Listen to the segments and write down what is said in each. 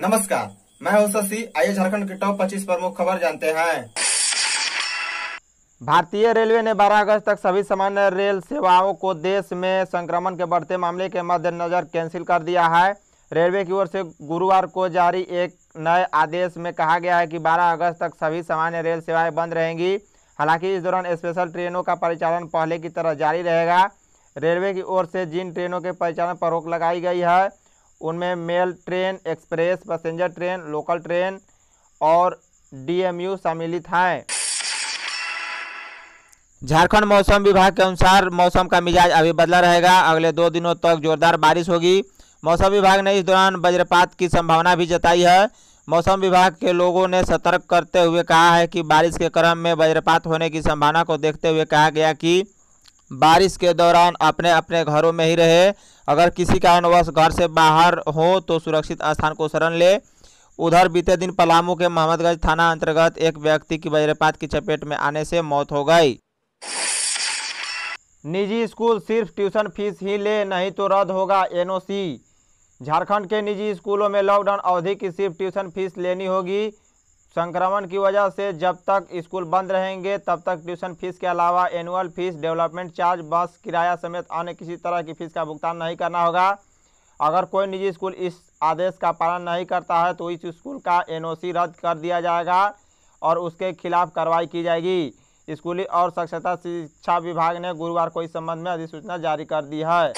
नमस्कार मैं हूं शशि आइए झारखंड के टॉप 25 प्रमुख खबर जानते हैं भारतीय रेलवे ने 12 अगस्त तक सभी सामान्य रेल सेवाओं को देश में संक्रमण के बढ़ते मामले के मद्देनजर कैंसिल कर दिया है रेलवे की ओर से गुरुवार को जारी एक नए आदेश में कहा गया है कि 12 अगस्त तक सभी सामान्य रेल सेवाएं बंद रहेंगी हालांकि इस दौरान स्पेशल ट्रेनों का परिचालन पहले की तरह जारी रहेगा रेलवे की ओर से जिन ट्रेनों के परिचालन पर रोक लगाई गई है उनमें mail train express passenger train local train और डीएमयू सम्मिलित हैं झारखंड मौसम विभाग के अनुसार मौसम का मिजाज अभी बदला रहेगा अगले दो दिनों तक जोरदार बारिश होगी मौसम विभाग ने इस दौरान वज्रपात की संभावना भी जताई है मौसम विभाग के लोगों ने सतर्क करते हुए कहा है कि बारिश के क्रम में वज्रपात होने की संभावना को देखते हुए कहा गया कि बारिश के दौरान अपने अपने घरों में ही रहे अगर किसी कारणवश घर से बाहर हो तो सुरक्षित स्थान को शरण ले उधर बीते दिन पलामू के मोहम्मदगंज थाना अंतर्गत एक व्यक्ति की वज्रपात की चपेट में आने से मौत हो गई निजी स्कूल सिर्फ ट्यूशन फीस ही ले नहीं तो रद्द होगा एनओसी झारखंड के निजी स्कूलों में लॉकडाउन अवधि की सिर्फ ट्यूशन फीस लेनी होगी संक्रमण की वजह से जब तक स्कूल बंद रहेंगे तब तक ट्यूशन फीस के अलावा एनुअल फीस डेवलपमेंट चार्ज बस किराया समेत अन्य किसी तरह की फीस का भुगतान नहीं करना होगा अगर कोई निजी स्कूल इस आदेश का पालन नहीं करता है तो इस स्कूल का एनओसी रद्द कर दिया जाएगा और उसके खिलाफ कार्रवाई की जाएगी स्कूली और साक्षरता शिक्षा विभाग ने गुरुवार को इस संबंध में अधिसूचना जारी कर दी है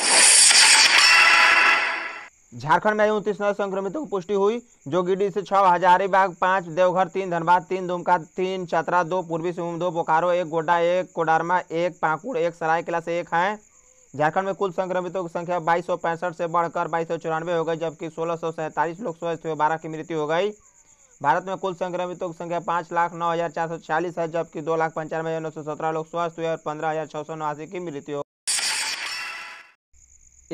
झारखंड में उनतीस नए संक्रमितों की पुष्टि हुई जो गिडी से छः हजारीबाग पाँच देवघर तीन धनबाद तीन दुमका तीन चतरा दो पूर्वी सिंहभूम दो बोकारो एक गोड्डा एक कोडरमा एक पाकुड़ एक सरायकला से एक हैं झारखंड में कुल संक्रमितों की संख्या बाईस से बढ़कर बाईस हो गई जबकि सोलह लोग स्वस्थ हुए बारह की मृत्यु हो गई भारत में कुल संक्रमितों की संख्या पाँच लाख नौ हज़ार चार सौ छियालीस है जबकि दो लाख पंचानवे हज़ार नौ सौ सत्रह लोग स्वस्थ हुए और पंद्रह हज़ार छः सौ नवासी की मृत्यु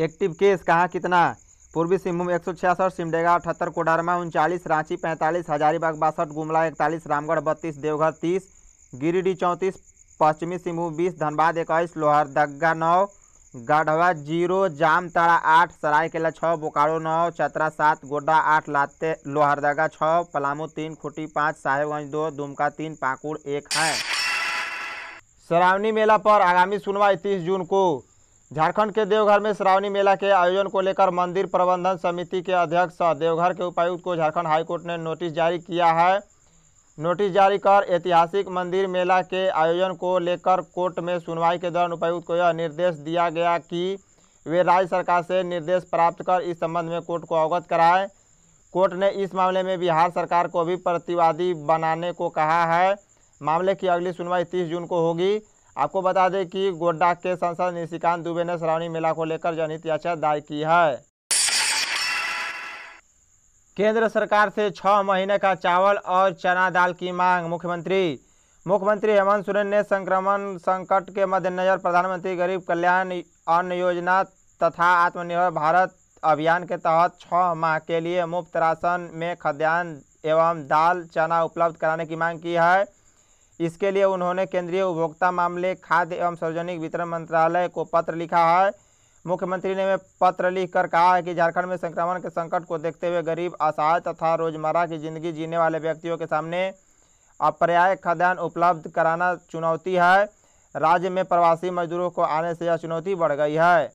एक्टिव केस कहाँ कितना पूर्वी सिंहभूम एक सौ छियासठ सिमडेगा अठहत्तर कोडरमा उनचालीस रांची पैंतालीस हजारीबाग बासठ गुमला इकतालीस रामगढ़ बत्तीस देवघर तीस गिरिडीह चौंतीस पश्चिमी सिंहभूम बीस धनबाद इक्कीस लोहरदगा नौ गढ़वा जीरो जामताड़ा आठ सरायकेला छः बोकारो नौ चतरा सात गोड्डा आठ लाते लोहरदगा छः पलामू तीन खुटी पाँच साहेबगंज दो दुमका तीन पाकुड़ एक हैं श्रावणी मेला पर आगामी सुनवाई तीस जून को झारखंड के देवघर में श्रावणी मेला के आयोजन को लेकर मंदिर प्रबंधन समिति के अध्यक्ष सह देवघर के उपायुक्त को झारखंड हाईकोर्ट ने नोटिस जारी किया है नोटिस जारी कर ऐतिहासिक मंदिर मेला के आयोजन को लेकर कोर्ट में सुनवाई के दौरान उपायुक्त को यह निर्देश दिया गया कि वे राज्य सरकार से निर्देश प्राप्त कर इस संबंध में कोर्ट को अवगत कराएं कोर्ट ने इस मामले में बिहार सरकार को भी प्रतिवादी बनाने को कहा है मामले की अगली सुनवाई तीस जून को होगी आपको बता दें कि गोड्डा के सांसद निशिकांत दुबे ने श्रावणी मेला को लेकर जनहित याचिका दायर की है केंद्र सरकार से छः महीने का चावल और चना दाल की मांग मुख्यमंत्री मुख्यमंत्री हेमंत सोरेन ने संक्रमण संकट के मद्देनजर प्रधानमंत्री गरीब कल्याण अन्न योजना तथा आत्मनिर्भर भारत अभियान के तहत छः माह के लिए मुफ्त राशन में खाद्यान्न एवं दाल चना उपलब्ध कराने की मांग की है इसके लिए उन्होंने केंद्रीय उपभोक्ता मामले खाद्य एवं सार्वजनिक वितरण मंत्रालय को पत्र लिखा है मुख्यमंत्री ने पत्र लिखकर कहा है कि झारखंड में संक्रमण के संकट को देखते हुए गरीब असहाय तथा रोजमर्रा की जिंदगी जीने वाले व्यक्तियों के सामने अपर्याय खाद्यान्न उपलब्ध कराना चुनौती है राज्य में प्रवासी मजदूरों को आने से यह चुनौती बढ़ गई है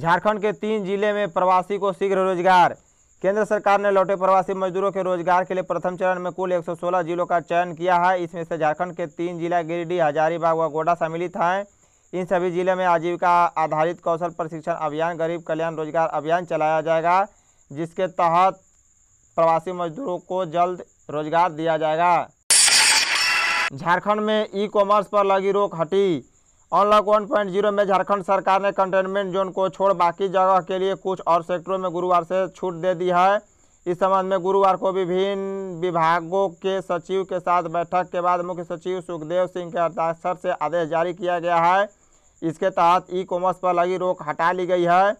झारखंड के तीन जिले में प्रवासी को शीघ्र रोजगार केंद्र सरकार ने लौटे प्रवासी मजदूरों के रोजगार के लिए प्रथम चरण में कुल 116 जिलों का चयन किया है इसमें से झारखंड के तीन जिला गिरिडीह हजारीबाग व गोडा सम्मिलित हैं इन सभी जिले में आजीविका आधारित कौशल प्रशिक्षण अभियान गरीब कल्याण रोजगार अभियान चलाया जाएगा जिसके तहत प्रवासी मजदूरों को जल्द रोजगार दिया जाएगा झारखंड में ई कॉमर्स पर लगी रोक हटी अनलॉक 1.0 में झारखंड सरकार ने कंटेनमेंट जोन को छोड़ बाकी जगह के लिए कुछ और सेक्टरों में गुरुवार से छूट दे दी है इस संबंध में गुरुवार को विभिन्न विभागों के सचिव के साथ बैठक के बाद मुख्य सचिव सुखदेव सिंह के हस्ताक्षर से आदेश जारी किया गया है इसके तहत ई कॉमर्स पर लगी रोक हटा ली गई है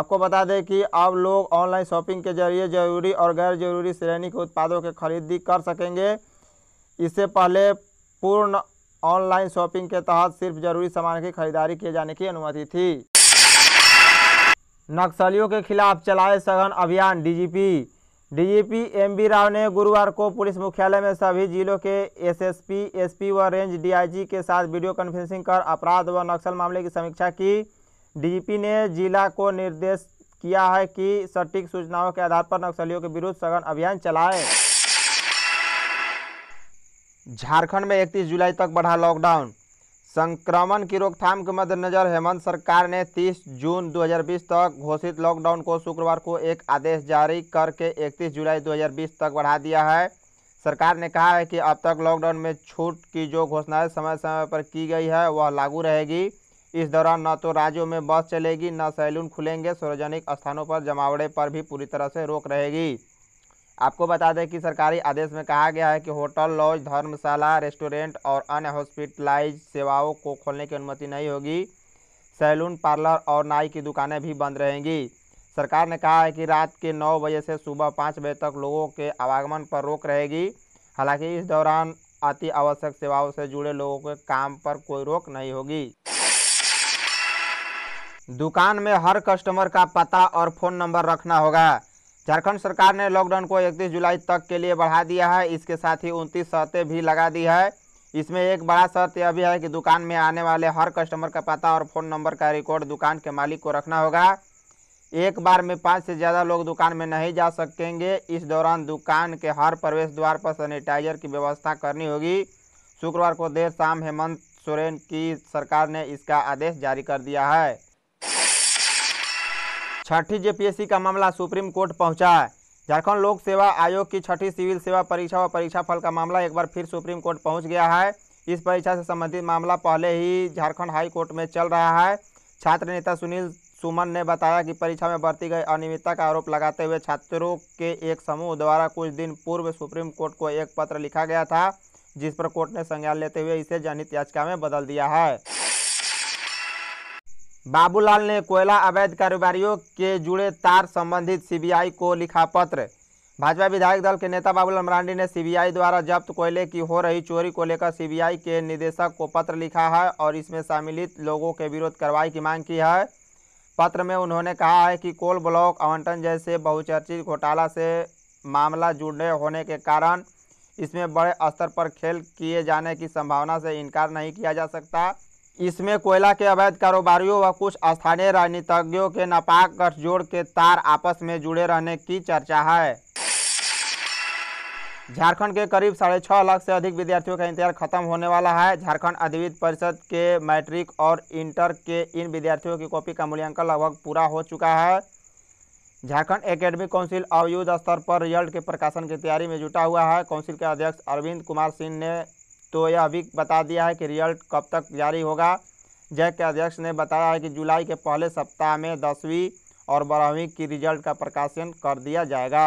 आपको बता दें कि अब लोग ऑनलाइन शॉपिंग के जरिए जरूरी और गैर जरूरी श्रेणी के उत्पादों की खरीदी कर सकेंगे इससे पहले पूर्ण ऑनलाइन शॉपिंग के तहत सिर्फ जरूरी सामान की खरीदारी किए जाने की अनुमति थी नक्सलियों के खिलाफ चलाए सघन अभियान डीजीपी डीजीपी एमबी राव ने गुरुवार को पुलिस मुख्यालय में सभी जिलों के एसएसपी, एसपी व रेंज डीआईजी के साथ वीडियो कॉन्फ्रेंसिंग कर अपराध व नक्सल मामले की समीक्षा की डीजीपी ने जिला को निर्देश किया है कि सटीक सूचनाओं के आधार पर नक्सलियों के विरुद्ध सघन अभियान चलाएं झारखंड में इकतीस जुलाई तक बढ़ा लॉकडाउन संक्रमण की रोकथाम के मद्देनजर हेमंत सरकार ने 30 जून 2020 तक घोषित लॉकडाउन को शुक्रवार को एक आदेश जारी करके 31 जुलाई 2020 तक बढ़ा दिया है सरकार ने कहा है कि अब तक लॉकडाउन में छूट की जो घोषणाएं समय समय पर की गई है वह लागू रहेगी इस दौरान न तो राज्यों में बस चलेगी न सैलून खुलेंगे सार्वजनिक स्थानों पर जमावड़े पर भी पूरी तरह से रोक रहेगी आपको बता दें कि सरकारी आदेश में कहा गया है कि होटल लॉज धर्मशाला रेस्टोरेंट और अन्य हॉस्पिटलाइज सेवाओं को खोलने की अनुमति नहीं होगी सैलून पार्लर और नाई की दुकानें भी बंद रहेंगी सरकार ने कहा है कि रात के नौ बजे से सुबह पाँच बजे तक लोगों के आवागमन पर रोक रहेगी हालांकि इस दौरान अति आवश्यक सेवाओं से जुड़े लोगों के काम पर कोई रोक नहीं होगी दुकान में हर कस्टमर का पता और फ़ोन नंबर रखना होगा झारखंड सरकार ने लॉकडाउन को 31 जुलाई तक के लिए बढ़ा दिया है इसके साथ ही उनतीस शर्तें भी लगा दी है इसमें एक बड़ा शर्त यह भी है कि दुकान में आने वाले हर कस्टमर का पता और फ़ोन नंबर का रिकॉर्ड दुकान के मालिक को रखना होगा एक बार में पाँच से ज़्यादा लोग दुकान में नहीं जा सकेंगे इस दौरान दुकान के हर प्रवेश द्वार पर सैनिटाइजर की व्यवस्था करनी होगी शुक्रवार को देर शाम हेमंत सोरेन की सरकार ने इसका आदेश जारी कर दिया है छठी जेपीएससी का मामला सुप्रीम कोर्ट पहुंचा झारखंड लोक सेवा आयोग की छठी सिविल सेवा परीक्षा व परीक्षा फल का मामला एक बार फिर सुप्रीम कोर्ट पहुंच गया है इस परीक्षा से संबंधित मामला पहले ही झारखंड हाई कोर्ट में चल रहा है छात्र नेता सुनील सुमन ने बताया कि परीक्षा में बरती गई अनियमितता का आरोप लगाते हुए छात्रों के एक समूह द्वारा कुछ दिन पूर्व सुप्रीम कोर्ट को एक पत्र लिखा गया था जिस पर कोर्ट ने संज्ञान लेते हुए इसे जनहित याचिका में बदल दिया है बाबूलाल ने कोयला अवैध कारोबारियों के जुड़े तार संबंधित सीबीआई को लिखा पत्र भाजपा विधायक दल के नेता बाबूलाल मरांडी ने सीबीआई द्वारा जब्त कोयले की हो रही चोरी को लेकर सीबीआई के निदेशक को पत्र लिखा है और इसमें सम्मिलित लोगों के विरोध कार्रवाई की मांग की है पत्र में उन्होंने कहा है कि कोल ब्लॉक आवंटन जैसे बहुचर्चित घोटाला से मामला जुड़े होने के कारण इसमें बड़े स्तर पर खेल किए जाने की संभावना से इनकार नहीं किया जा सकता इसमें कोयला के अवैध कारोबारियों व कुछ स्थानीय राजनीतिज्ञों के नापाक गठजोड़ के तार आपस में जुड़े रहने की चर्चा है झारखंड के करीब साढ़े छः लाख से अधिक विद्यार्थियों का इंतजार खत्म होने वाला है झारखंड अधिविद परिषद के मैट्रिक और इंटर के इन विद्यार्थियों की कॉपी का मूल्यांकन लगभग पूरा हो चुका है झारखंड एकेडमिक काउंसिल अवयुद्ध स्तर पर रिजल्ट के प्रकाशन की तैयारी में जुटा हुआ है काउंसिल के अध्यक्ष अरविंद कुमार सिंह ने तो यह अभी बता दिया है कि रिजल्ट कब तक जारी होगा जैक के अध्यक्ष ने बताया है कि जुलाई के पहले सप्ताह में दसवीं और बारहवीं की रिजल्ट का प्रकाशन कर दिया जाएगा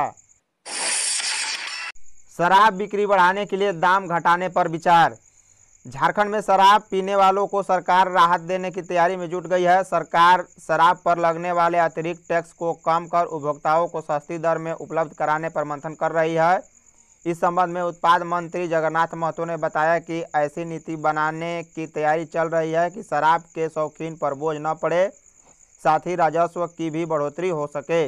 शराब बिक्री बढ़ाने के लिए दाम घटाने पर विचार झारखंड में शराब पीने वालों को सरकार राहत देने की तैयारी में जुट गई है सरकार शराब पर लगने वाले अतिरिक्त टैक्स को कम कर उपभोक्ताओं को सस्ती दर में उपलब्ध कराने पर मंथन कर रही है इस संबंध में उत्पाद मंत्री जगन्नाथ महतो ने बताया कि ऐसी नीति बनाने की तैयारी चल रही है कि शराब के शौकीन पर बोझ न पड़े साथ ही राजस्व की भी बढ़ोतरी हो सके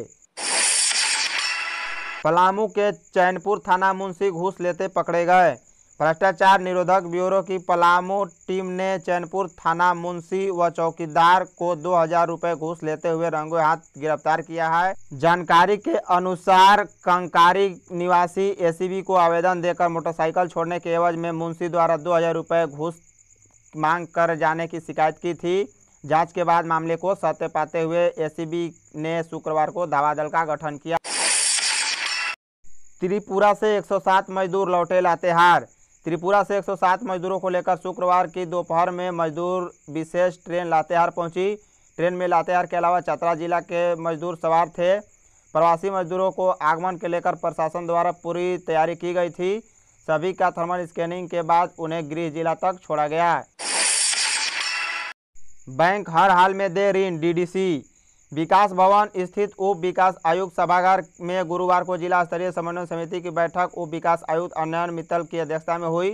पलामू के चैनपुर थाना मुंशी घूस लेते पकड़े गए भ्रष्टाचार निरोधक ब्यूरो की पलामू टीम ने चैनपुर थाना मुंशी व चौकीदार को दो हजार रुपए घूस लेते हुए रंगो हाथ गिरफ्तार किया है जानकारी के अनुसार कंकारी निवासी एसीबी को आवेदन देकर मोटरसाइकिल छोड़ने के एवज में मुंशी द्वारा दो हजार रूपए घूस मांग कर जाने की शिकायत की थी जांच के बाद मामले को सत्य पाते हुए ए ने शुक्रवार को धावा दल का गठन किया त्रिपुरा से 107 मजदूर लौटे लातेहार त्रिपुरा से 107 मजदूरों को लेकर शुक्रवार की दोपहर में मजदूर विशेष ट्रेन लातेहार पहुंची ट्रेन में लातेहार के अलावा चतरा जिला के मजदूर सवार थे प्रवासी मजदूरों को आगमन के लेकर प्रशासन द्वारा पूरी तैयारी की गई थी सभी का थर्मल स्कैनिंग के बाद उन्हें गृह जिला तक छोड़ा गया बैंक हर हाल में दे ऋण डीडीसी विकास भवन स्थित उप विकास आयुक्त सभागार में गुरुवार को जिला स्तरीय समन्वय समिति की बैठक उप विकास आयुक्त अनयन मित्तल की अध्यक्षता में हुई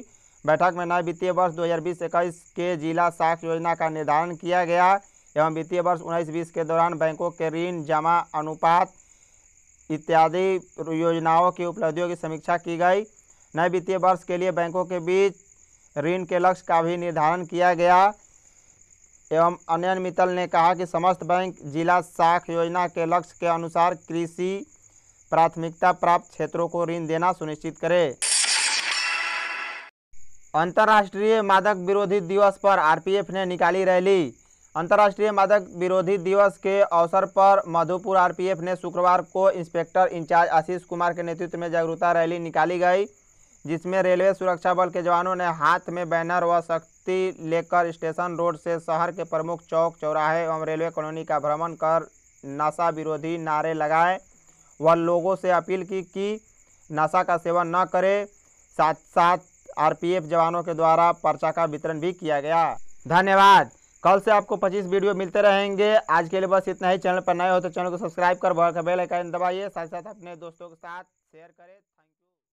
बैठक में नए वित्तीय वर्ष 2020-21 के जिला साख योजना का निर्धारण किया गया एवं वित्तीय वर्ष 19-20 के दौरान बैंकों के ऋण जमा अनुपात इत्यादि योजनाओं की उपलब्धियों की समीक्षा की गई नए वित्तीय वर्ष के लिए बैंकों के बीच ऋण के लक्ष्य का भी निर्धारण किया गया एवं अनयन मित्तल ने कहा कि समस्त बैंक जिला साख योजना के लक्ष्य के अनुसार कृषि प्राथमिकता प्राप्त क्षेत्रों को ऋण देना सुनिश्चित करे अंतर्राष्ट्रीय मादक विरोधी दिवस पर आरपीएफ ने निकाली रैली अंतर्राष्ट्रीय मादक विरोधी दिवस के अवसर पर मधुपुर आरपीएफ ने शुक्रवार को इंस्पेक्टर इंचार्ज आशीष कुमार के नेतृत्व में जागरूकता रैली निकाली गई जिसमें रेलवे सुरक्षा बल के जवानों ने हाथ में बैनर व शक्ति मुक्ति लेकर स्टेशन रोड से शहर के प्रमुख चौक चौराहे एवं रेलवे कॉलोनी का भ्रमण कर नशा विरोधी नारे लगाए व लोगों से अपील की कि नशा का सेवन न करें साथ साथ आरपीएफ जवानों के द्वारा पर्चा का वितरण भी किया गया धन्यवाद कल से आपको 25 वीडियो मिलते रहेंगे आज के लिए बस इतना ही चैनल पर नए हो तो चैनल को सब्सक्राइब कर बेल आइकन दबाइए साथ साथ अपने दोस्तों के साथ शेयर करें